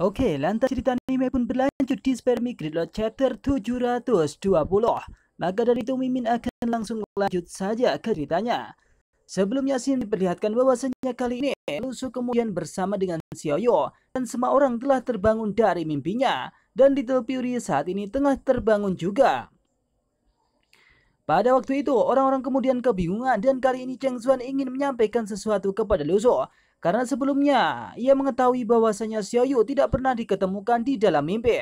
Oke, lantas cerita anime pun berlanjut di Spermi Gridlock Chapter 720. Maka dari itu Mimin akan langsung lanjut saja ke ceritanya. Sebelumnya Shin diperlihatkan bahwasanya kali ini Lusu kemudian bersama dengan Xiaoyo dan semua orang telah terbangun dari mimpinya dan Little Fury saat ini tengah terbangun juga. Pada waktu itu, orang-orang kemudian kebingungan dan kali ini Cheng Xuan ingin menyampaikan sesuatu kepada Lusu. Karena sebelumnya, ia mengetahui bahwasanya Xiao Yu tidak pernah diketemukan di dalam mimpi.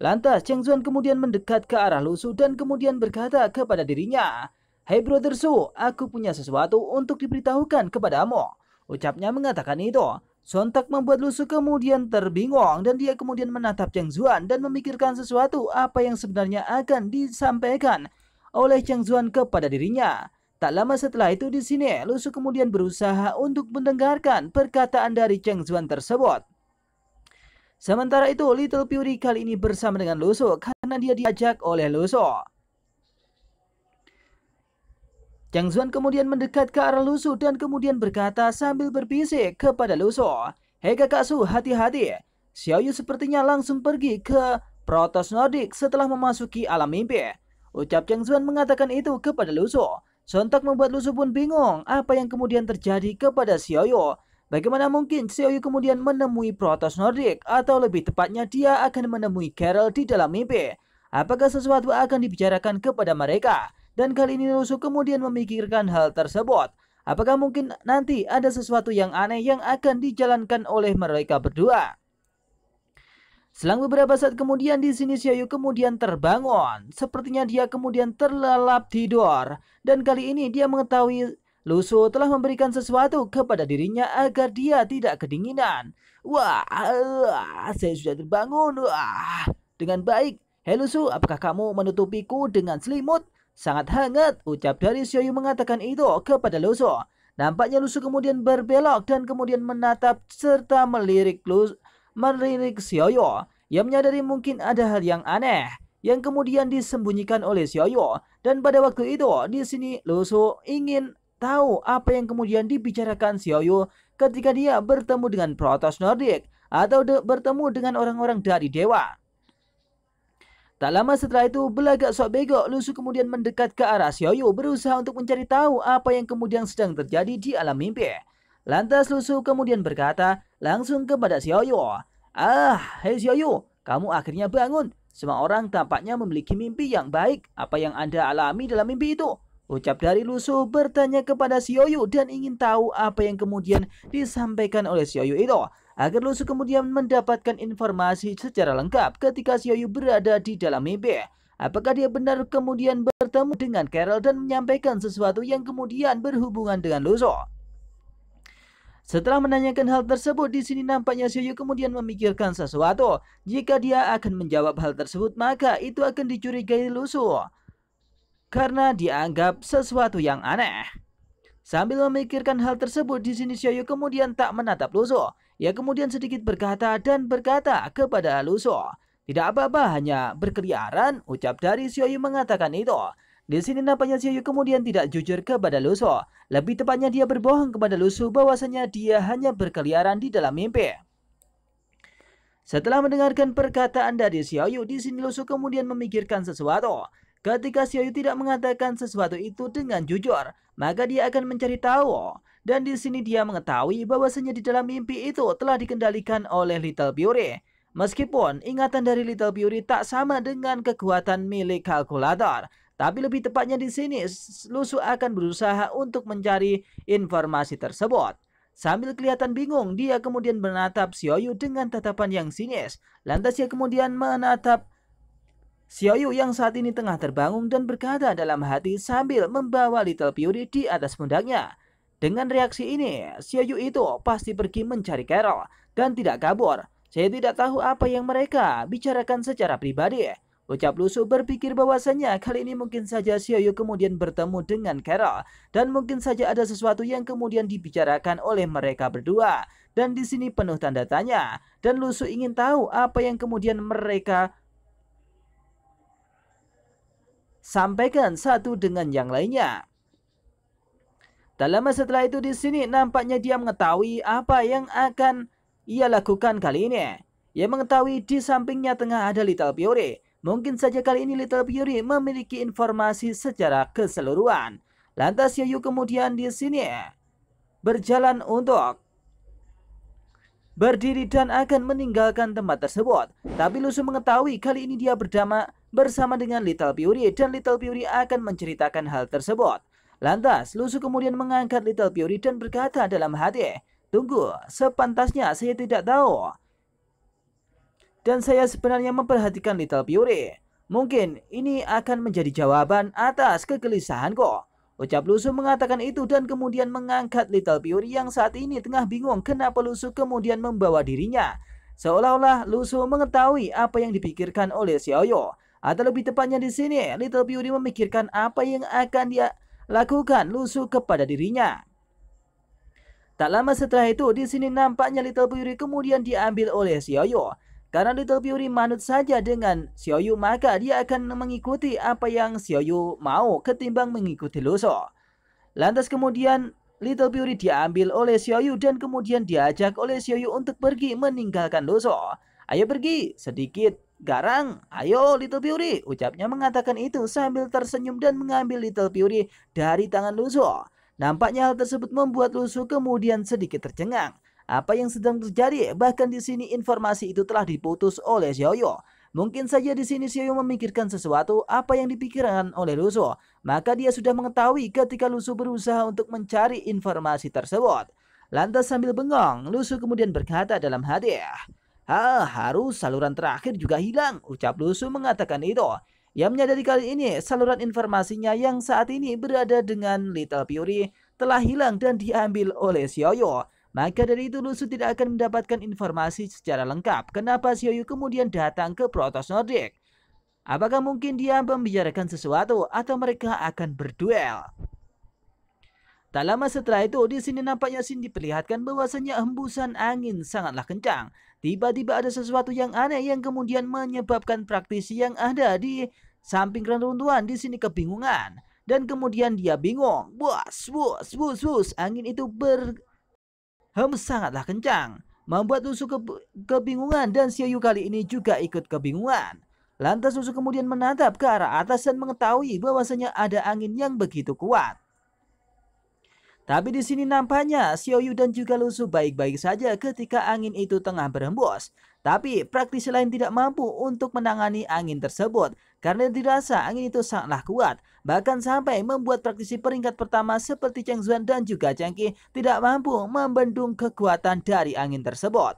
Lantas, Cheng Zuan kemudian mendekat ke arah Lusu dan kemudian berkata kepada dirinya, Hei hey brother Su, aku punya sesuatu untuk diberitahukan kepadamu. Ucapnya mengatakan itu. Sontak membuat Lusu kemudian terbingung dan dia kemudian menatap Cheng Zuan dan memikirkan sesuatu apa yang sebenarnya akan disampaikan oleh Cheng Zuan kepada dirinya. Tak lama setelah itu di sini Lusu kemudian berusaha untuk mendengarkan perkataan dari Cheng Zuan tersebut. Sementara itu Little Fury kali ini bersama dengan Lusu karena dia diajak oleh Lusu. Cheng Zuan kemudian mendekat ke arah Lusu dan kemudian berkata sambil berbisik kepada Lusu. Hei kakak Su hati-hati. Xiao Yu sepertinya langsung pergi ke Protos Nordic setelah memasuki alam mimpi. Ucap Cheng Zuan mengatakan itu kepada Lusu. Sontak membuat Lusu pun bingung apa yang kemudian terjadi kepada Xiaoyu. Bagaimana mungkin Xiaoyu kemudian menemui Protos Nordic atau lebih tepatnya dia akan menemui Carol di dalam mimpi. Apakah sesuatu akan dibicarakan kepada mereka? Dan kali ini Lusu kemudian memikirkan hal tersebut. Apakah mungkin nanti ada sesuatu yang aneh yang akan dijalankan oleh mereka berdua? Selang beberapa saat kemudian di sini Xiaoyu kemudian terbangun. Sepertinya dia kemudian terlelap tidur. Dan kali ini dia mengetahui Lusu telah memberikan sesuatu kepada dirinya agar dia tidak kedinginan. Wah, uh, saya sudah terbangun. Wah. Dengan baik, Hei Lusu, apakah kamu menutupiku dengan selimut? Sangat hangat, ucap dari Xiaoyu mengatakan itu kepada Lusu. Nampaknya Lusu kemudian berbelok dan kemudian menatap serta melirik Lusu melirik Xiaoyo. Ia menyadari mungkin ada hal yang aneh yang kemudian disembunyikan oleh Xiaoyo dan pada waktu itu di sini Lusu ingin tahu apa yang kemudian dibicarakan Xiaoyo ketika dia bertemu dengan Protos Nordic atau de bertemu dengan orang-orang dari dewa. Tak lama setelah itu, belagak sok bego, Lusu kemudian mendekat ke arah Xiaoyu berusaha untuk mencari tahu apa yang kemudian sedang terjadi di alam mimpi. Lantas Lusu kemudian berkata langsung kepada Xiaoyu. Ah, hei Xiaoyu, kamu akhirnya bangun. Semua orang tampaknya memiliki mimpi yang baik. Apa yang Anda alami dalam mimpi itu? Ucap dari Lusu bertanya kepada Xiaoyu dan ingin tahu apa yang kemudian disampaikan oleh Xiaoyu itu. Agar Lusu kemudian mendapatkan informasi secara lengkap ketika Xiaoyu berada di dalam mimpi. Apakah dia benar kemudian bertemu dengan Carol dan menyampaikan sesuatu yang kemudian berhubungan dengan Luso? Setelah menanyakan hal tersebut, di sini nampaknya Xiaoyu kemudian memikirkan sesuatu. Jika dia akan menjawab hal tersebut, maka itu akan dicurigai lusuh. Karena dianggap sesuatu yang aneh. Sambil memikirkan hal tersebut, di sini Xiaoyu kemudian tak menatap lusuh. Ia kemudian sedikit berkata dan berkata kepada lusuh. Tidak apa-apa, hanya berkeliaran, ucap dari Xiaoyu mengatakan itu. Di sini nampaknya Xiaoyu kemudian tidak jujur kepada Lusuh. Lebih tepatnya dia berbohong kepada Lusuh bahwasanya dia hanya berkeliaran di dalam mimpi. Setelah mendengarkan perkataan dari Xiaoyu, di sini Lusuh kemudian memikirkan sesuatu. Ketika Xiaoyu tidak mengatakan sesuatu itu dengan jujur, maka dia akan mencari tahu. Dan di sini dia mengetahui bahwasanya di dalam mimpi itu telah dikendalikan oleh Little Beauty. Meskipun ingatan dari Little Beauty tak sama dengan kekuatan milik kalkulator, tapi lebih tepatnya di sini, Lusu akan berusaha untuk mencari informasi tersebut. Sambil kelihatan bingung, dia kemudian menatap Xiaoyu dengan tatapan yang sinis. Lantas dia kemudian menatap Xiaoyu yang saat ini tengah terbangun dan berkata dalam hati sambil membawa Little Fury di atas pundaknya. Dengan reaksi ini, Xiaoyu itu pasti pergi mencari Carol dan tidak kabur. Saya tidak tahu apa yang mereka bicarakan secara pribadi. Ucap Lusu berpikir bahwasanya kali ini mungkin saja Xiaoyu kemudian bertemu dengan Carol dan mungkin saja ada sesuatu yang kemudian dibicarakan oleh mereka berdua. Dan di sini penuh tanda tanya dan Lusu ingin tahu apa yang kemudian mereka sampaikan satu dengan yang lainnya. Tak lama setelah itu di sini nampaknya dia mengetahui apa yang akan ia lakukan kali ini. Ia mengetahui di sampingnya tengah ada Little Beauty Mungkin saja kali ini Little Beauty memiliki informasi secara keseluruhan. Lantas Yayu kemudian di sini eh, berjalan untuk berdiri dan akan meninggalkan tempat tersebut. Tapi Lusu mengetahui kali ini dia berdama bersama dengan Little Beauty dan Little Beauty akan menceritakan hal tersebut. Lantas Lusu kemudian mengangkat Little Beauty dan berkata dalam hati, Tunggu, sepantasnya saya tidak tahu dan saya sebenarnya memperhatikan Little Fury. Mungkin ini akan menjadi jawaban atas kegelisahan kok. Ucap Lusu mengatakan itu dan kemudian mengangkat Little Fury yang saat ini tengah bingung kenapa Lusu kemudian membawa dirinya. Seolah-olah Lusu mengetahui apa yang dipikirkan oleh Xiaoyo. Atau lebih tepatnya di sini, Little Fury memikirkan apa yang akan dia lakukan Lusu kepada dirinya. Tak lama setelah itu, di sini nampaknya Little Fury kemudian diambil oleh Xiaoyo. Karena Little Beauty manut saja dengan Xiaoyu maka dia akan mengikuti apa yang Xiaoyu mau ketimbang mengikuti Luso. Lantas kemudian Little Beauty diambil oleh Xiaoyu dan kemudian diajak oleh Xiaoyu untuk pergi meninggalkan Luso. Ayo pergi, sedikit garang, ayo Little Beauty. Ucapnya mengatakan itu sambil tersenyum dan mengambil Little Beauty dari tangan Luso. Nampaknya hal tersebut membuat Luso kemudian sedikit tercengang apa yang sedang terjadi. Bahkan di sini informasi itu telah diputus oleh Xiaoyu. Mungkin saja di sini Xiaoyu memikirkan sesuatu apa yang dipikirkan oleh Lusu. Maka dia sudah mengetahui ketika Lusu berusaha untuk mencari informasi tersebut. Lantas sambil bengong, Lusu kemudian berkata dalam hati, Ah, harus saluran terakhir juga hilang, ucap Lusu mengatakan itu. Ia ya, menyadari kali ini saluran informasinya yang saat ini berada dengan Little Fury telah hilang dan diambil oleh Xiaoyu. Maka dari itu Lusu tidak akan mendapatkan informasi secara lengkap kenapa Xiaoyu kemudian datang ke Protos Nordic. Apakah mungkin dia membicarakan sesuatu atau mereka akan berduel? Tak lama setelah itu, di sini nampaknya Sin diperlihatkan bahwasannya hembusan angin sangatlah kencang. Tiba-tiba ada sesuatu yang aneh yang kemudian menyebabkan praktisi yang ada di samping reruntuhan di sini kebingungan. Dan kemudian dia bingung. Bus, bus, bus, bus. Angin itu ber Hem sangatlah kencang, membuat Lusu ke kebingungan dan Xiaoyu kali ini juga ikut kebingungan. Lantas Lusu kemudian menatap ke arah atas dan mengetahui bahwasanya ada angin yang begitu kuat. Tapi di sini nampaknya Xiaoyu dan juga Lusu baik-baik saja ketika angin itu tengah berhembus. Tapi praktisi lain tidak mampu untuk menangani angin tersebut karena dirasa angin itu sangatlah kuat. Bahkan sampai membuat praktisi peringkat pertama seperti Cheng Zuan dan juga Cheng Qi tidak mampu membendung kekuatan dari angin tersebut.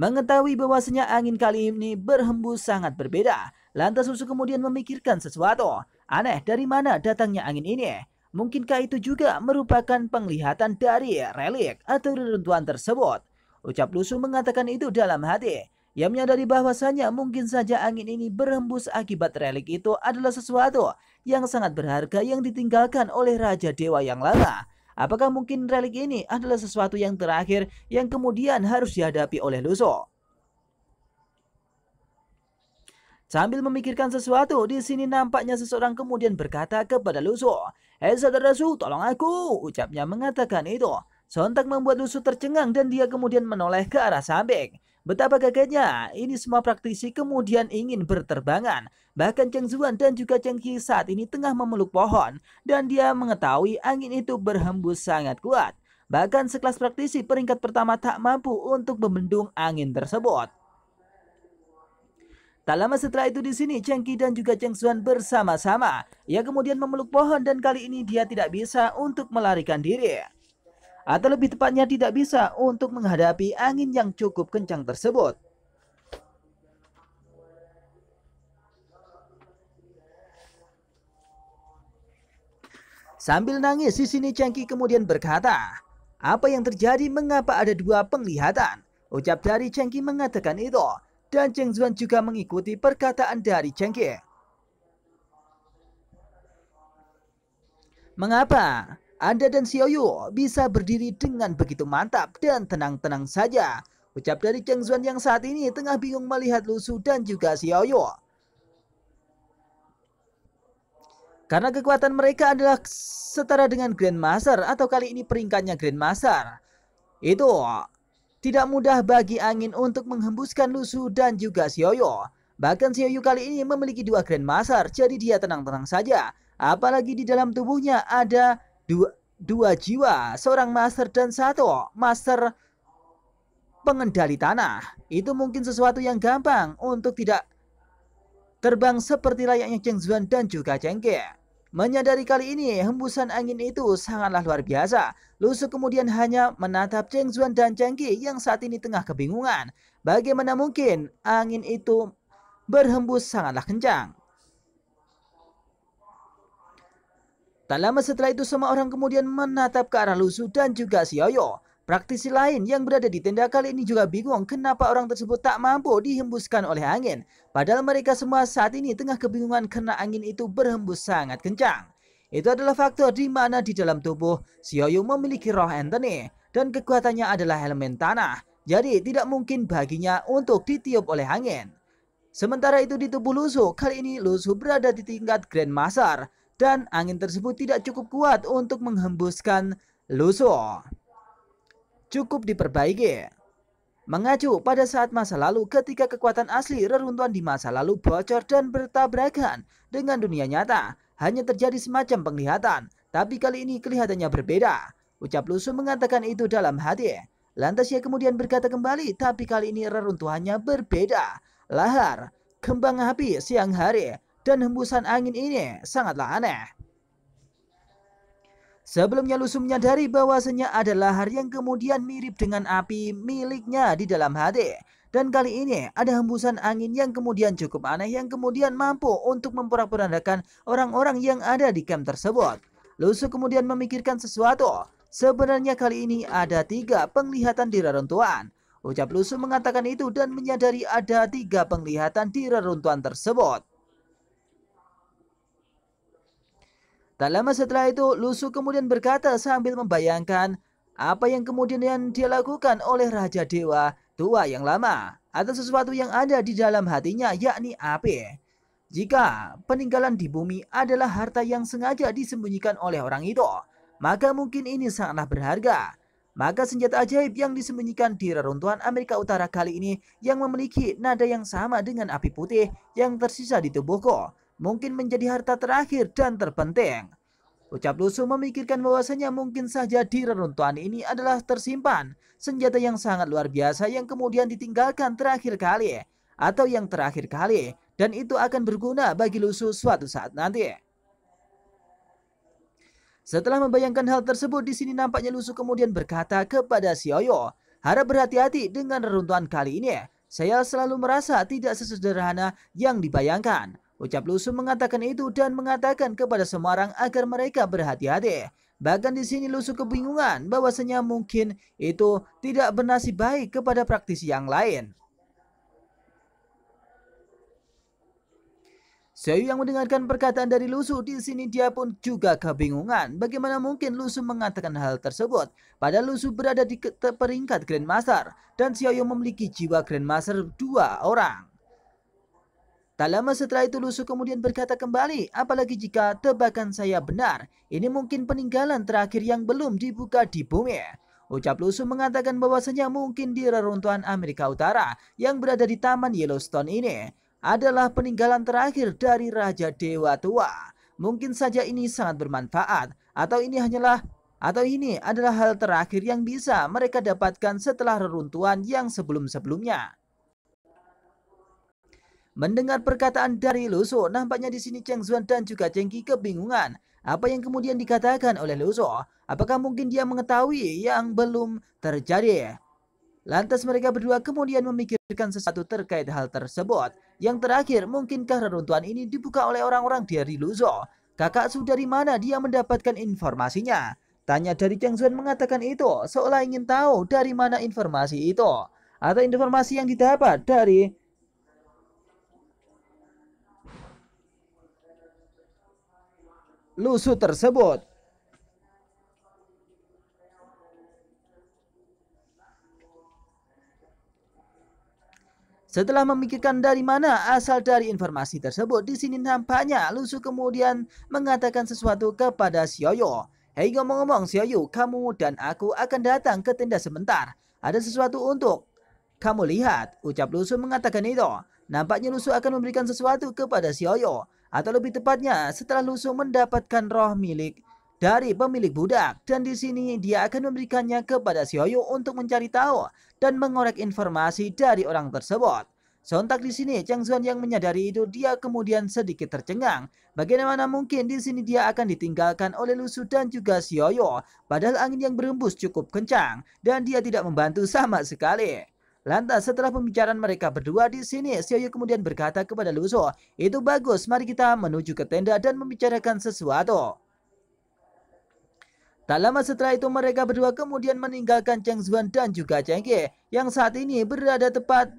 Mengetahui bahwasanya angin kali ini berhembus sangat berbeda, lantas Lusu kemudian memikirkan sesuatu. Aneh dari mana datangnya angin ini? Mungkinkah itu juga merupakan penglihatan dari relik atau reruntuhan tersebut? Ucap Lusu mengatakan itu dalam hati. Ia menyadari bahwasannya mungkin saja angin ini berhembus akibat relik itu adalah sesuatu yang sangat berharga yang ditinggalkan oleh Raja Dewa yang lama. Apakah mungkin relik ini adalah sesuatu yang terakhir yang kemudian harus dihadapi oleh Lusu? Sambil memikirkan sesuatu, di sini nampaknya seseorang kemudian berkata kepada Luso, Hei saudara Su, tolong aku, ucapnya mengatakan itu. Sontak membuat Lusu tercengang dan dia kemudian menoleh ke arah Sabek. Betapa kagetnya, ini semua praktisi kemudian ingin berterbangan. Bahkan Cheng Zuan dan juga Cheng Qi saat ini tengah memeluk pohon. Dan dia mengetahui angin itu berhembus sangat kuat. Bahkan sekelas praktisi peringkat pertama tak mampu untuk membendung angin tersebut. Tak lama setelah itu di sini, Cheng Qi dan juga Cheng Xuan bersama-sama. Ia kemudian memeluk pohon dan kali ini dia tidak bisa untuk melarikan diri. Atau lebih tepatnya tidak bisa untuk menghadapi angin yang cukup kencang tersebut. Sambil nangis, di sini Cheng Qi kemudian berkata, Apa yang terjadi mengapa ada dua penglihatan? Ucap dari Cheng Qi mengatakan itu dan Cheng Zuan juga mengikuti perkataan dari Cheng Ge. Mengapa Anda dan Xiao Yu bisa berdiri dengan begitu mantap dan tenang-tenang saja? Ucap dari Cheng Zuan yang saat ini tengah bingung melihat Lusu dan juga Xiao Yu. Karena kekuatan mereka adalah setara dengan Grandmaster atau kali ini peringkatnya Grandmaster. Itu tidak mudah bagi angin untuk menghembuskan lusuh dan juga Sioyo. Bahkan Sioyo kali ini memiliki dua Grandmaster, jadi dia tenang-tenang saja. Apalagi di dalam tubuhnya ada dua, dua jiwa, seorang Master dan satu Master pengendali tanah. Itu mungkin sesuatu yang gampang untuk tidak terbang seperti layaknya Cheng Zuan dan juga Cheng Menyadari kali ini hembusan angin itu sangatlah luar biasa. Lusu kemudian hanya menatap Cheng Zuan dan Cheng Qi yang saat ini tengah kebingungan. Bagaimana mungkin angin itu berhembus sangatlah kencang. Tak lama setelah itu semua orang kemudian menatap ke arah Lusu dan juga Xiaoyo. Praktisi lain yang berada di tenda kali ini juga bingung kenapa orang tersebut tak mampu dihembuskan oleh angin. Padahal mereka semua saat ini tengah kebingungan karena angin itu berhembus sangat kencang. Itu adalah faktor di mana di dalam tubuh Xiaoyu memiliki roh Anthony dan kekuatannya adalah elemen tanah. Jadi tidak mungkin baginya untuk ditiup oleh angin. Sementara itu di tubuh Lusu, kali ini Lusu berada di tingkat Grandmaster dan angin tersebut tidak cukup kuat untuk menghembuskan Lusu cukup diperbaiki. Mengacu pada saat masa lalu ketika kekuatan asli reruntuhan di masa lalu bocor dan bertabrakan dengan dunia nyata, hanya terjadi semacam penglihatan, tapi kali ini kelihatannya berbeda. Ucap Lusu mengatakan itu dalam hati. Lantas ia kemudian berkata kembali, tapi kali ini reruntuhannya berbeda. Lahar, kembang api siang hari, dan hembusan angin ini sangatlah aneh. Sebelumnya Lusu menyadari bahwasanya ada lahar yang kemudian mirip dengan api miliknya di dalam hati. Dan kali ini ada hembusan angin yang kemudian cukup aneh yang kemudian mampu untuk memporak-porandakan orang-orang yang ada di camp tersebut. Lusu kemudian memikirkan sesuatu. Sebenarnya kali ini ada tiga penglihatan di reruntuhan. Ucap Lusu mengatakan itu dan menyadari ada tiga penglihatan di reruntuhan tersebut. Tak lama setelah itu, Lusu kemudian berkata sambil membayangkan apa yang kemudian yang dia lakukan oleh Raja Dewa Tua yang lama atau sesuatu yang ada di dalam hatinya yakni api. Jika peninggalan di bumi adalah harta yang sengaja disembunyikan oleh orang itu, maka mungkin ini sangatlah berharga. Maka senjata ajaib yang disembunyikan di reruntuhan Amerika Utara kali ini yang memiliki nada yang sama dengan api putih yang tersisa di tubuhku mungkin menjadi harta terakhir dan terpenting. Ucap Lusuh memikirkan bahwasanya mungkin saja di reruntuhan ini adalah tersimpan senjata yang sangat luar biasa yang kemudian ditinggalkan terakhir kali atau yang terakhir kali dan itu akan berguna bagi Lusuh suatu saat nanti. Setelah membayangkan hal tersebut, di sini nampaknya Lusuh kemudian berkata kepada Sioyo, harap berhati-hati dengan reruntuhan kali ini. Saya selalu merasa tidak sesederhana yang dibayangkan. Ucap Lusu mengatakan itu dan mengatakan kepada Semarang agar mereka berhati-hati. Bahkan di sini Lusu kebingungan bahwasanya mungkin itu tidak bernasib baik kepada praktisi yang lain. Seyu yang mendengarkan perkataan dari Lusu di sini dia pun juga kebingungan bagaimana mungkin Lusu mengatakan hal tersebut. Pada Lusu berada di peringkat Grandmaster dan Xiaoyu memiliki jiwa Grandmaster dua orang. Tak lama setelah itu Lusu kemudian berkata kembali, apalagi jika tebakan saya benar, ini mungkin peninggalan terakhir yang belum dibuka di bumi. Ucap Lusu mengatakan bahwasanya mungkin di reruntuhan Amerika Utara yang berada di Taman Yellowstone ini adalah peninggalan terakhir dari Raja Dewa Tua. Mungkin saja ini sangat bermanfaat atau ini hanyalah atau ini adalah hal terakhir yang bisa mereka dapatkan setelah reruntuhan yang sebelum-sebelumnya. Mendengar perkataan dari Luso, nampaknya di sini Cheng Zuan dan juga Cheng Qi kebingungan. Apa yang kemudian dikatakan oleh Luso? Apakah mungkin dia mengetahui yang belum terjadi? Lantas mereka berdua kemudian memikirkan sesuatu terkait hal tersebut. Yang terakhir, mungkinkah reruntuhan ini dibuka oleh orang-orang dari Luso? Kakak Su dari mana dia mendapatkan informasinya? Tanya dari Cheng Zuan mengatakan itu, seolah ingin tahu dari mana informasi itu. Atau informasi yang didapat dari lusuh tersebut. Setelah memikirkan dari mana asal dari informasi tersebut, di sini nampaknya Lusu kemudian mengatakan sesuatu kepada Xiaoyu. Hei ngomong-ngomong Xiaoyu, kamu dan aku akan datang ke tenda sebentar. Ada sesuatu untuk kamu lihat, ucap Lusu mengatakan itu. Nampaknya Lusu akan memberikan sesuatu kepada Xiaoyu atau lebih tepatnya setelah Lusu mendapatkan roh milik dari pemilik budak dan di sini dia akan memberikannya kepada Xiaoyu untuk mencari tahu dan mengorek informasi dari orang tersebut. Sontak di sini Chang Xuan yang menyadari itu dia kemudian sedikit tercengang. Bagaimana mungkin di sini dia akan ditinggalkan oleh Lusu dan juga Xiaoyu padahal angin yang berembus cukup kencang dan dia tidak membantu sama sekali. Lantas setelah pembicaraan mereka berdua di sini, Xiaoyu kemudian berkata kepada Lu Zuo, itu bagus, mari kita menuju ke tenda dan membicarakan sesuatu. Tak lama setelah itu mereka berdua kemudian meninggalkan Cheng Zuan dan juga Cheng Ke yang saat ini berada tepat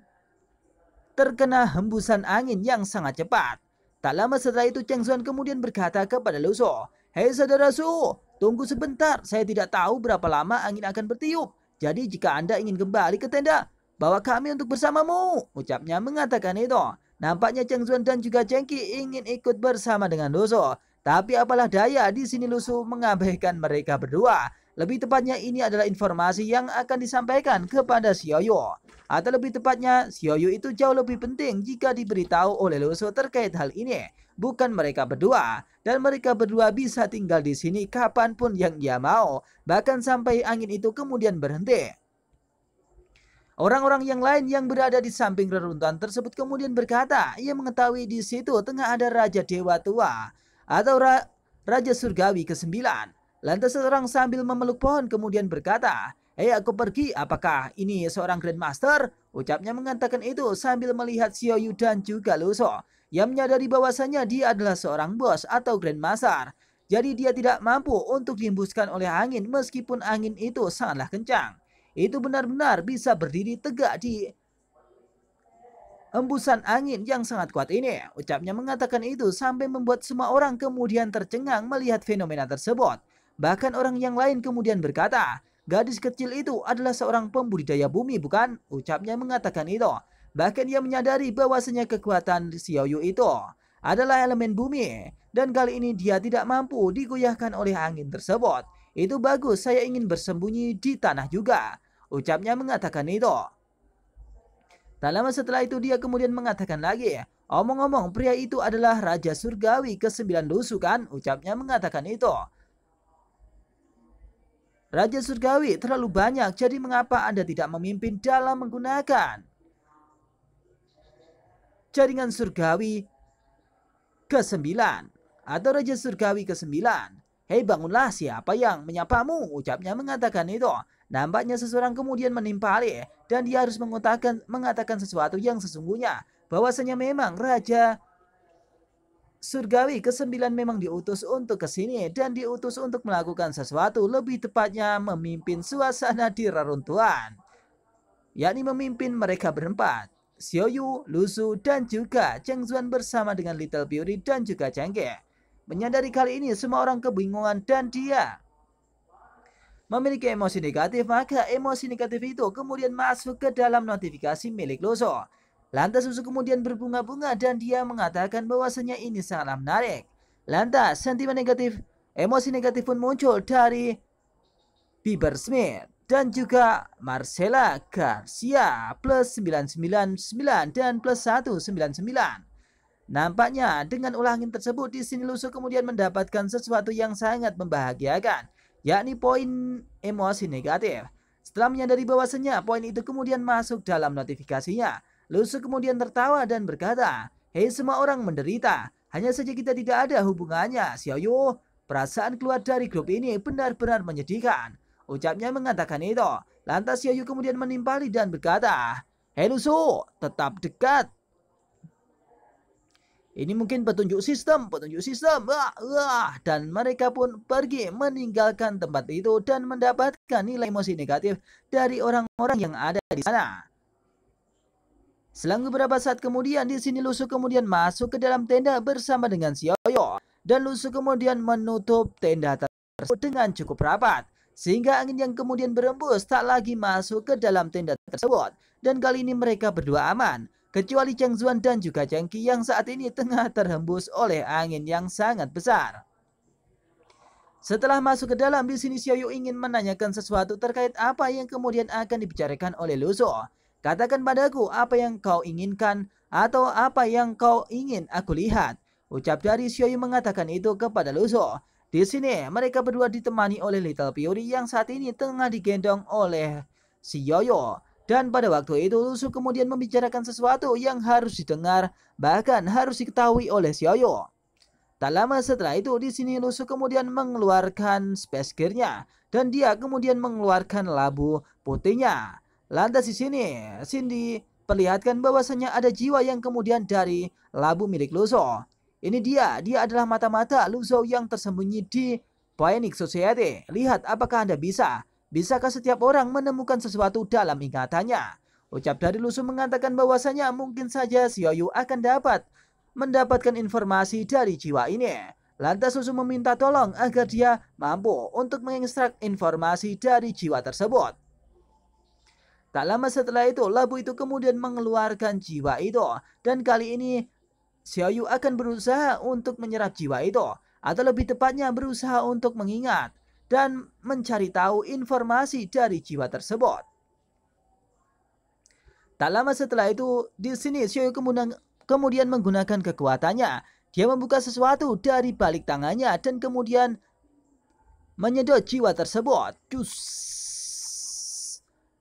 terkena hembusan angin yang sangat cepat. Tak lama setelah itu Cheng Zuan kemudian berkata kepada Lu Zuo, Hei saudara Su, tunggu sebentar, saya tidak tahu berapa lama angin akan bertiup. Jadi jika Anda ingin kembali ke tenda, Bawa kami untuk bersamamu. Ucapnya mengatakan itu. Nampaknya Cheng Zuan dan juga Cheng Qi ingin ikut bersama dengan Lusu. Tapi apalah daya di sini Lusu mengabaikan mereka berdua. Lebih tepatnya ini adalah informasi yang akan disampaikan kepada Xiaoyu. Atau lebih tepatnya, Xiaoyu itu jauh lebih penting jika diberitahu oleh Lusu terkait hal ini. Bukan mereka berdua. Dan mereka berdua bisa tinggal di sini kapanpun yang ia mau. Bahkan sampai angin itu kemudian berhenti. Orang-orang yang lain yang berada di samping reruntuhan tersebut kemudian berkata, ia mengetahui di situ tengah ada Raja Dewa Tua atau Ra Raja Surgawi ke-9. Lantas seorang sambil memeluk pohon kemudian berkata, Hei eh, aku pergi, apakah ini seorang Grandmaster? Ucapnya mengatakan itu sambil melihat Xiao Yu dan juga Luso yang menyadari bahwasannya dia adalah seorang bos atau Grandmaster. Jadi dia tidak mampu untuk dihembuskan oleh angin meskipun angin itu sangatlah kencang itu benar-benar bisa berdiri tegak di embusan angin yang sangat kuat ini. Ucapnya mengatakan itu sampai membuat semua orang kemudian tercengang melihat fenomena tersebut. Bahkan orang yang lain kemudian berkata, gadis kecil itu adalah seorang pembudidaya bumi bukan? Ucapnya mengatakan itu. Bahkan ia menyadari bahwasanya kekuatan Xiaoyu itu adalah elemen bumi. Dan kali ini dia tidak mampu digoyahkan oleh angin tersebut. Itu bagus, saya ingin bersembunyi di tanah juga. Ucapnya mengatakan itu. Tak lama setelah itu dia kemudian mengatakan lagi, Omong-omong, pria itu adalah Raja Surgawi ke-9 lusuh kan? Ucapnya mengatakan itu. Raja Surgawi terlalu banyak, jadi mengapa Anda tidak memimpin dalam menggunakan jaringan surgawi ke-9 atau Raja Surgawi ke-9? Hei bangunlah, siapa yang menyapamu? Ucapnya mengatakan itu. Nampaknya seseorang kemudian menimpali dan dia harus mengatakan, mengatakan sesuatu yang sesungguhnya. Bahwasanya memang Raja Surgawi ke-9 memang diutus untuk ke sini dan diutus untuk melakukan sesuatu lebih tepatnya memimpin suasana di reruntuhan. Yakni memimpin mereka berempat. Xiaoyu, Lusu, dan juga Cheng Zuan bersama dengan Little Beauty dan juga Ge. Menyadari kali ini semua orang kebingungan dan dia memiliki emosi negatif, maka emosi negatif itu kemudian masuk ke dalam notifikasi milik Loso. Lantas Loso kemudian berbunga-bunga dan dia mengatakan bahwasanya ini sangat menarik. Lantas sentimen negatif, emosi negatif pun muncul dari Bieber Smith dan juga Marcela Garcia plus 999 dan plus 199. Nampaknya dengan ulah angin tersebut di sini Lusu kemudian mendapatkan sesuatu yang sangat membahagiakan, yakni poin emosi negatif. Setelah menyadari bahwasannya poin itu kemudian masuk dalam notifikasinya, Lusu kemudian tertawa dan berkata, Hei semua orang menderita, hanya saja kita tidak ada hubungannya, Xiaoyu. Perasaan keluar dari grup ini benar-benar menyedihkan. Ucapnya mengatakan itu, lantas Xiaoyu kemudian menimpali dan berkata, Hei Lusu, tetap dekat, ini mungkin petunjuk sistem, petunjuk sistem. Wah, wah. Dan mereka pun pergi meninggalkan tempat itu dan mendapatkan nilai emosi negatif dari orang-orang yang ada di sana. Selang beberapa saat kemudian, di sini Lusu kemudian masuk ke dalam tenda bersama dengan Sioyo. Dan Lusu kemudian menutup tenda tersebut dengan cukup rapat. Sehingga angin yang kemudian berembus tak lagi masuk ke dalam tenda tersebut. Dan kali ini mereka berdua aman kecuali Cheng Zuan dan juga Cheng Qi yang saat ini tengah terhembus oleh angin yang sangat besar. Setelah masuk ke dalam, di sini Xiao Yu ingin menanyakan sesuatu terkait apa yang kemudian akan dibicarakan oleh Luso. Katakan padaku apa yang kau inginkan atau apa yang kau ingin aku lihat. Ucap dari Xiao Yu mengatakan itu kepada Luso. Di sini, mereka berdua ditemani oleh Little Fury yang saat ini tengah digendong oleh Xiao Yu. Dan pada waktu itu Lusu kemudian membicarakan sesuatu yang harus didengar bahkan harus diketahui oleh Xiaoyu. Tak lama setelah itu di sini Lusu kemudian mengeluarkan space gearnya dan dia kemudian mengeluarkan labu putihnya. Lantas di sini Cindy perlihatkan bahwasanya ada jiwa yang kemudian dari labu milik Luso. Ini dia, dia adalah mata-mata Luso yang tersembunyi di Phoenix Society. Lihat apakah Anda bisa Bisakah setiap orang menemukan sesuatu dalam ingatannya? Ucap dari Lusu mengatakan bahwasanya mungkin saja Xiaoyu akan dapat mendapatkan informasi dari jiwa ini. Lantas Lusu meminta tolong agar dia mampu untuk mengekstrak informasi dari jiwa tersebut. Tak lama setelah itu, labu itu kemudian mengeluarkan jiwa itu. Dan kali ini, Xiaoyu akan berusaha untuk menyerap jiwa itu. Atau lebih tepatnya berusaha untuk mengingat dan mencari tahu informasi dari jiwa tersebut. Tak lama setelah itu, di sini Shoyo kemudian menggunakan kekuatannya. Dia membuka sesuatu dari balik tangannya dan kemudian menyedot jiwa tersebut. Cus.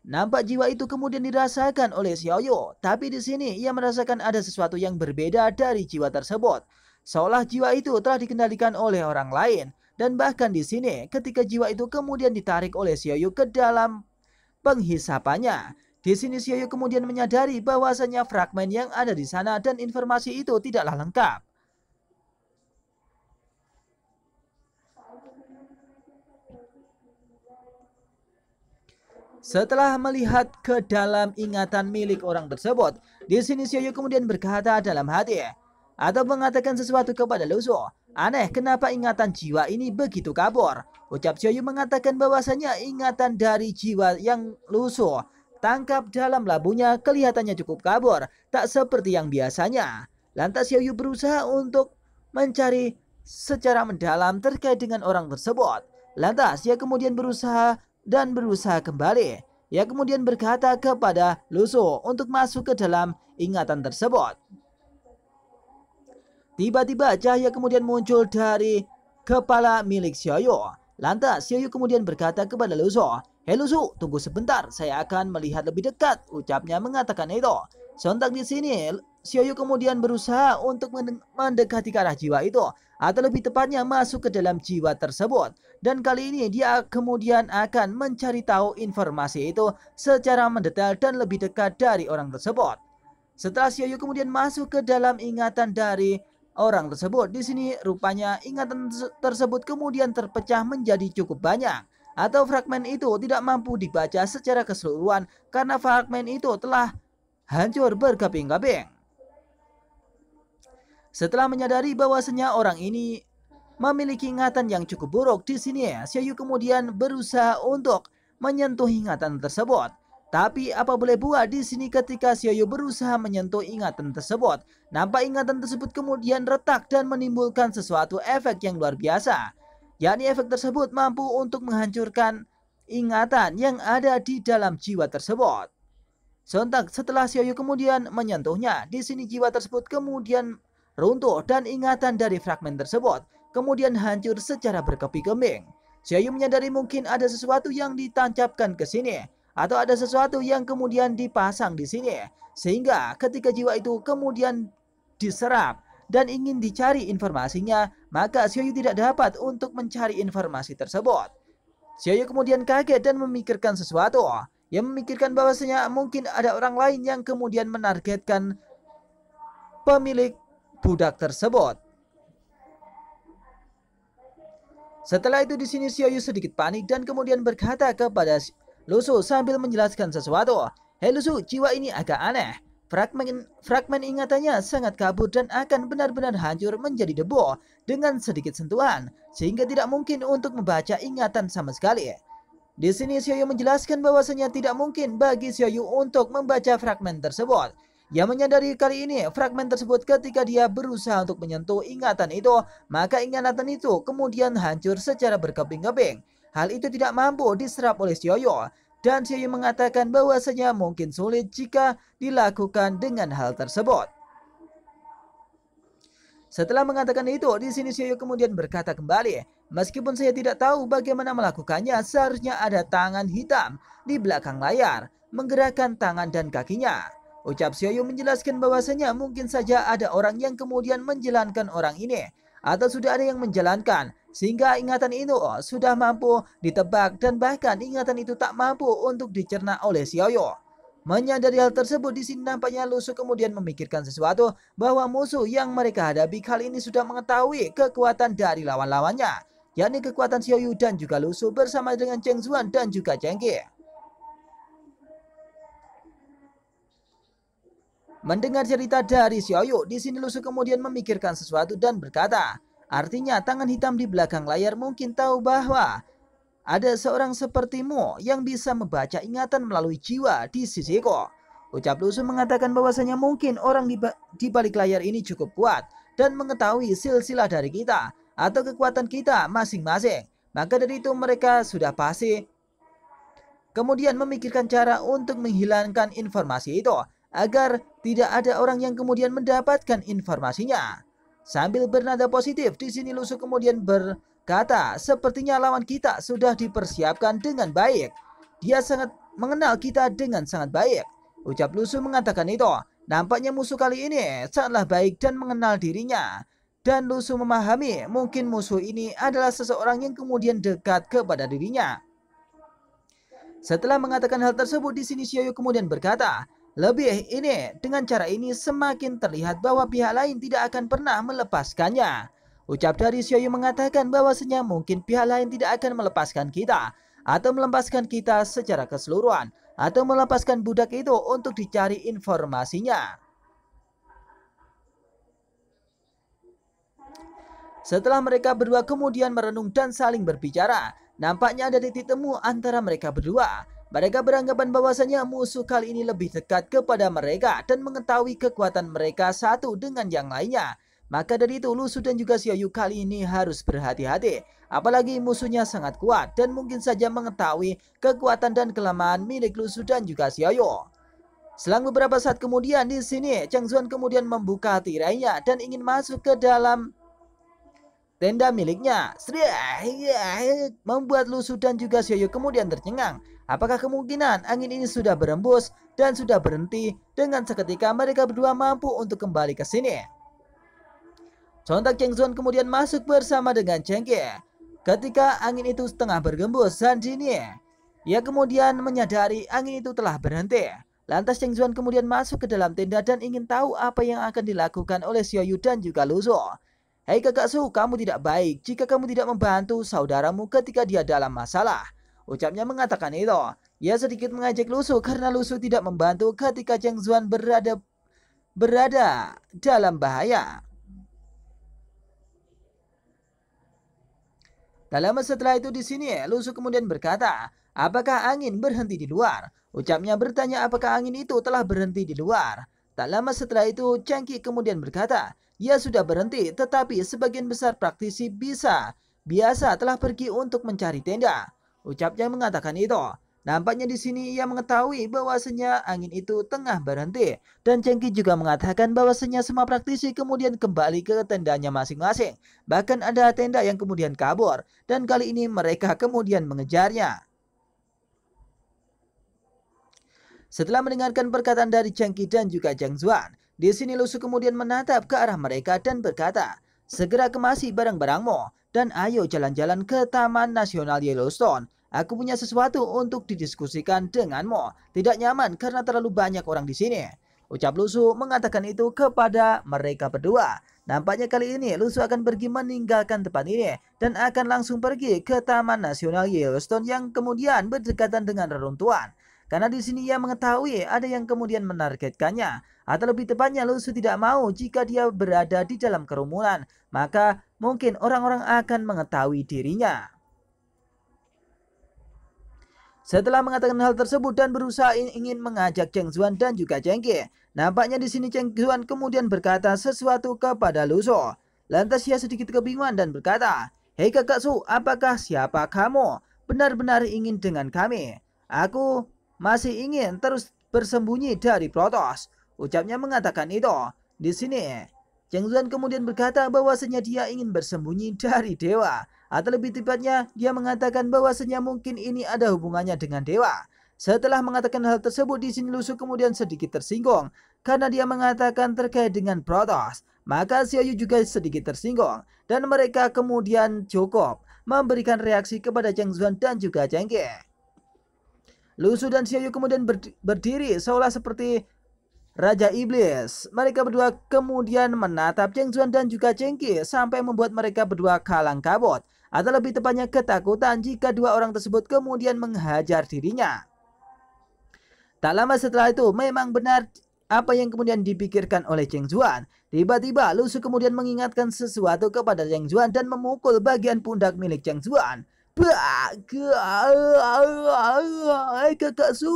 Nampak jiwa itu kemudian dirasakan oleh Xiaoyo, tapi di sini ia merasakan ada sesuatu yang berbeda dari jiwa tersebut. Seolah jiwa itu telah dikendalikan oleh orang lain. Dan bahkan di sini ketika jiwa itu kemudian ditarik oleh Xiaoyu ke dalam penghisapannya. Di sini Xiaoyu kemudian menyadari bahwasanya fragmen yang ada di sana dan informasi itu tidaklah lengkap. Setelah melihat ke dalam ingatan milik orang tersebut, di sini Xiaoyu kemudian berkata dalam hati atau mengatakan sesuatu kepada Lusuh. Aneh kenapa ingatan jiwa ini begitu kabur. Ucap Xiaoyu mengatakan bahwasanya ingatan dari jiwa yang lusuh tangkap dalam labunya kelihatannya cukup kabur, tak seperti yang biasanya. Lantas Xiaoyu berusaha untuk mencari secara mendalam terkait dengan orang tersebut. Lantas ia kemudian berusaha dan berusaha kembali. Ia kemudian berkata kepada Lusuh untuk masuk ke dalam ingatan tersebut. Tiba-tiba cahaya kemudian muncul dari kepala milik Xiaoyu. Lantas Xiaoyu kemudian berkata kepada Luzo, Hei Luzo, tunggu sebentar, saya akan melihat lebih dekat, ucapnya mengatakan itu. Sontak di sini, Xiaoyu kemudian berusaha untuk mendekati ke arah jiwa itu, atau lebih tepatnya masuk ke dalam jiwa tersebut. Dan kali ini dia kemudian akan mencari tahu informasi itu secara mendetail dan lebih dekat dari orang tersebut. Setelah Xiaoyu kemudian masuk ke dalam ingatan dari orang tersebut. Di sini rupanya ingatan tersebut kemudian terpecah menjadi cukup banyak atau fragmen itu tidak mampu dibaca secara keseluruhan karena fragmen itu telah hancur berkeping-keping. Setelah menyadari bahwasanya orang ini memiliki ingatan yang cukup buruk di sini, Xiaoyu kemudian berusaha untuk menyentuh ingatan tersebut. Tapi apa boleh buat di sini ketika Xiaoyu berusaha menyentuh ingatan tersebut. Nampak ingatan tersebut kemudian retak dan menimbulkan sesuatu efek yang luar biasa. Yakni efek tersebut mampu untuk menghancurkan ingatan yang ada di dalam jiwa tersebut. Sontak setelah Xiaoyu kemudian menyentuhnya, di sini jiwa tersebut kemudian runtuh dan ingatan dari fragmen tersebut kemudian hancur secara berkeping-keping. Xiaoyu menyadari mungkin ada sesuatu yang ditancapkan ke sini atau ada sesuatu yang kemudian dipasang di sini sehingga ketika jiwa itu kemudian diserap dan ingin dicari informasinya, maka Xiaoyu tidak dapat untuk mencari informasi tersebut. Xiaoyu kemudian kaget dan memikirkan sesuatu. Yang memikirkan bahwasanya mungkin ada orang lain yang kemudian menargetkan pemilik budak tersebut. Setelah itu di sini Xiaoyu sedikit panik dan kemudian berkata kepada Lusu sambil menjelaskan sesuatu. Hei Lusu, jiwa ini agak aneh. Fragmen, fragmen ingatannya sangat kabur dan akan benar-benar hancur menjadi debu dengan sedikit sentuhan, sehingga tidak mungkin untuk membaca ingatan sama sekali. Di sini Xiaoyu menjelaskan bahwasanya tidak mungkin bagi Xiaoyu untuk membaca fragmen tersebut. Yang menyadari kali ini fragmen tersebut ketika dia berusaha untuk menyentuh ingatan itu, maka ingatan itu kemudian hancur secara berkeping-keping. Hal itu tidak mampu diserap oleh Sioyo dan Sioyo mengatakan bahwasanya mungkin sulit jika dilakukan dengan hal tersebut. Setelah mengatakan itu, di sini Sioyo kemudian berkata kembali, meskipun saya tidak tahu bagaimana melakukannya, seharusnya ada tangan hitam di belakang layar, menggerakkan tangan dan kakinya. Ucap Xiaoyu menjelaskan bahwasanya mungkin saja ada orang yang kemudian menjalankan orang ini atau sudah ada yang menjalankan sehingga ingatan itu oh, sudah mampu ditebak dan bahkan ingatan itu tak mampu untuk dicerna oleh Xiaoyo. Menyadari hal tersebut di sini nampaknya Lusu kemudian memikirkan sesuatu bahwa musuh yang mereka hadapi kali ini sudah mengetahui kekuatan dari lawan-lawannya, yakni kekuatan Xiaoyu dan juga Lusu bersama dengan Cheng Zuan dan juga Cheng Ge. Mendengar cerita dari Xiaoyu, di sini Lusu kemudian memikirkan sesuatu dan berkata, artinya tangan hitam di belakang layar mungkin tahu bahwa ada seorang sepertimu yang bisa membaca ingatan melalui jiwa di sisiku. Ucap Lusu mengatakan bahwasanya mungkin orang di, ba di balik layar ini cukup kuat dan mengetahui silsilah dari kita atau kekuatan kita masing-masing. Maka dari itu mereka sudah pasti kemudian memikirkan cara untuk menghilangkan informasi itu agar tidak ada orang yang kemudian mendapatkan informasinya. Sambil bernada positif, di sini Lusuh kemudian berkata, sepertinya lawan kita sudah dipersiapkan dengan baik. Dia sangat mengenal kita dengan sangat baik. Ucap Lusuh mengatakan itu. Nampaknya musuh kali ini sangatlah baik dan mengenal dirinya. Dan Lusuh memahami mungkin musuh ini adalah seseorang yang kemudian dekat kepada dirinya. Setelah mengatakan hal tersebut, di sini Xiaoyu kemudian berkata, lebih ini, dengan cara ini semakin terlihat bahwa pihak lain tidak akan pernah melepaskannya. Ucap dari Xiaoyu mengatakan bahwa senyap mungkin pihak lain tidak akan melepaskan kita atau melepaskan kita secara keseluruhan atau melepaskan budak itu untuk dicari informasinya. Setelah mereka berdua kemudian merenung dan saling berbicara, nampaknya ada titik temu antara mereka berdua. Mereka beranggapan bahwasanya musuh kali ini lebih dekat kepada mereka dan mengetahui kekuatan mereka satu dengan yang lainnya. Maka dari itu Lusu dan juga Xiaoyu kali ini harus berhati-hati. Apalagi musuhnya sangat kuat dan mungkin saja mengetahui kekuatan dan kelemahan milik Lusu dan juga Xiaoyu. Selang beberapa saat kemudian di sini Chang Zuan kemudian membuka tirainya dan ingin masuk ke dalam Tenda miliknya iya, iya. membuat lusuh dan juga Yu kemudian tercengang. Apakah kemungkinan angin ini sudah berembus dan sudah berhenti dengan seketika mereka berdua mampu untuk kembali ke sini? Sontak Cheng Zuan kemudian masuk bersama dengan Cheng Qie. Ketika angin itu setengah bergembus dan sini, ia kemudian menyadari angin itu telah berhenti. Lantas Cheng Zhuan kemudian masuk ke dalam tenda dan ingin tahu apa yang akan dilakukan oleh Xiaoyu dan juga Luzo. Hei kakak Su, kamu tidak baik jika kamu tidak membantu saudaramu ketika dia dalam masalah. Ucapnya mengatakan itu. Ia sedikit mengajak Lusu karena Lusu tidak membantu ketika Cheng Zuan berada berada dalam bahaya. Tak lama setelah itu di sini, Lusu kemudian berkata, apakah angin berhenti di luar? Ucapnya bertanya apakah angin itu telah berhenti di luar. Tak lama setelah itu, Changki kemudian berkata, ia sudah berhenti, tetapi sebagian besar praktisi bisa biasa telah pergi untuk mencari tenda. Ucapnya mengatakan itu. Nampaknya di sini ia mengetahui bahwasanya angin itu tengah berhenti dan Cengki juga mengatakan bahwasanya semua praktisi kemudian kembali ke tendanya masing-masing. Bahkan ada tenda yang kemudian kabur dan kali ini mereka kemudian mengejarnya. Setelah mendengarkan perkataan dari Cengki dan juga Jiang Zuan, di sini Lusu kemudian menatap ke arah mereka dan berkata, Segera kemasi barang-barangmu dan ayo jalan-jalan ke Taman Nasional Yellowstone. Aku punya sesuatu untuk didiskusikan denganmu. Tidak nyaman karena terlalu banyak orang di sini. Ucap Lusu mengatakan itu kepada mereka berdua. Nampaknya kali ini Lusu akan pergi meninggalkan tempat ini dan akan langsung pergi ke Taman Nasional Yellowstone yang kemudian berdekatan dengan reruntuhan. Karena di sini ia mengetahui ada yang kemudian menargetkannya. Atau lebih tepatnya Lusu tidak mau jika dia berada di dalam kerumunan. Maka mungkin orang-orang akan mengetahui dirinya. Setelah mengatakan hal tersebut dan berusaha ingin mengajak Cheng Zuan dan juga Cheng Ge, nampaknya di sini Cheng Zuan kemudian berkata sesuatu kepada Lusu. Lantas ia sedikit kebingungan dan berkata, Hei kakak Su, apakah siapa kamu? Benar-benar ingin dengan kami? Aku masih ingin terus bersembunyi dari Protos. Ucapnya mengatakan itu. Di sini, Cheng Zuan kemudian berkata bahwasanya dia ingin bersembunyi dari dewa. Atau lebih tepatnya, dia mengatakan bahwasanya mungkin ini ada hubungannya dengan dewa. Setelah mengatakan hal tersebut, di sini Lusu kemudian sedikit tersinggung. Karena dia mengatakan terkait dengan Protos. Maka Xiaoyu juga sedikit tersinggung. Dan mereka kemudian cukup memberikan reaksi kepada Cheng Zuan dan juga Cheng Ge. Lusu dan Xiaoyu kemudian berdiri seolah seperti Raja Iblis. Mereka berdua kemudian menatap Cheng Zuan dan juga Cheng Qi sampai membuat mereka berdua kalang kabut. Atau lebih tepatnya ketakutan jika dua orang tersebut kemudian menghajar dirinya. Tak lama setelah itu memang benar apa yang kemudian dipikirkan oleh Cheng Zuan. Tiba-tiba Lusu kemudian mengingatkan sesuatu kepada Cheng Zuan dan memukul bagian pundak milik Cheng Zuan. Kakak Su.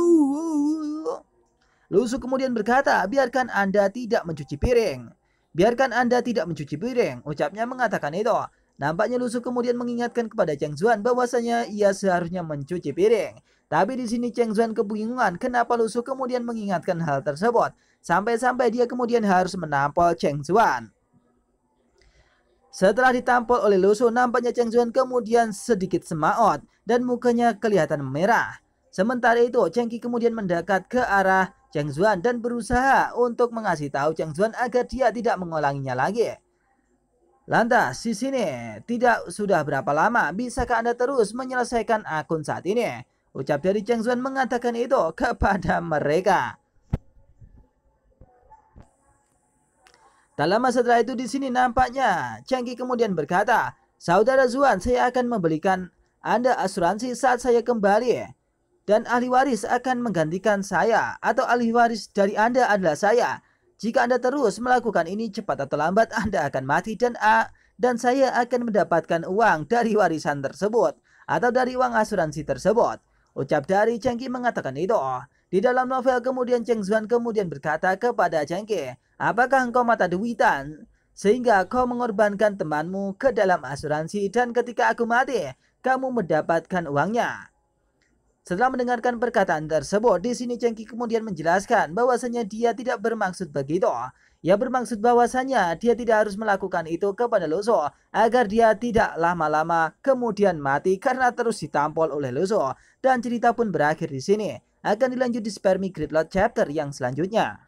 Lusu kemudian berkata, biarkan Anda tidak mencuci piring. Biarkan Anda tidak mencuci piring. Ucapnya mengatakan itu. Nampaknya Lusu kemudian mengingatkan kepada Cheng Zuan bahwasanya ia seharusnya mencuci piring. Tapi di sini Cheng Zuan kebingungan kenapa Lusu kemudian mengingatkan hal tersebut. Sampai-sampai dia kemudian harus menampol Cheng Zuan. Setelah ditampol oleh Lusu, nampaknya Cheng Zuan kemudian sedikit semaot dan mukanya kelihatan merah. Sementara itu, Cheng Qi kemudian mendekat ke arah Cheng Zuan dan berusaha untuk mengasih tahu Cheng Zuan agar dia tidak mengulanginya lagi. Lantas, di sini tidak sudah berapa lama, bisakah Anda terus menyelesaikan akun saat ini? Ucap dari Cheng Zuan mengatakan itu kepada mereka. Tak lama setelah itu di sini nampaknya Changi kemudian berkata, Saudara Zuan, saya akan membelikan Anda asuransi saat saya kembali. Dan ahli waris akan menggantikan saya atau ahli waris dari Anda adalah saya. Jika Anda terus melakukan ini cepat atau lambat Anda akan mati dan A dan saya akan mendapatkan uang dari warisan tersebut atau dari uang asuransi tersebut. Ucap dari Chengki mengatakan itu. Di dalam novel kemudian Cheng Zuan kemudian berkata kepada Cheng Ke, apakah engkau mata duitan? Sehingga kau mengorbankan temanmu ke dalam asuransi dan ketika aku mati, kamu mendapatkan uangnya. Setelah mendengarkan perkataan tersebut, di sini Cheng Ke kemudian menjelaskan bahwasanya dia tidak bermaksud begitu. Ia bermaksud bahwasanya dia tidak harus melakukan itu kepada Luso agar dia tidak lama-lama kemudian mati karena terus ditampol oleh Luso. Dan cerita pun berakhir di sini akan dilanjut di Spermigrid Lot chapter yang selanjutnya.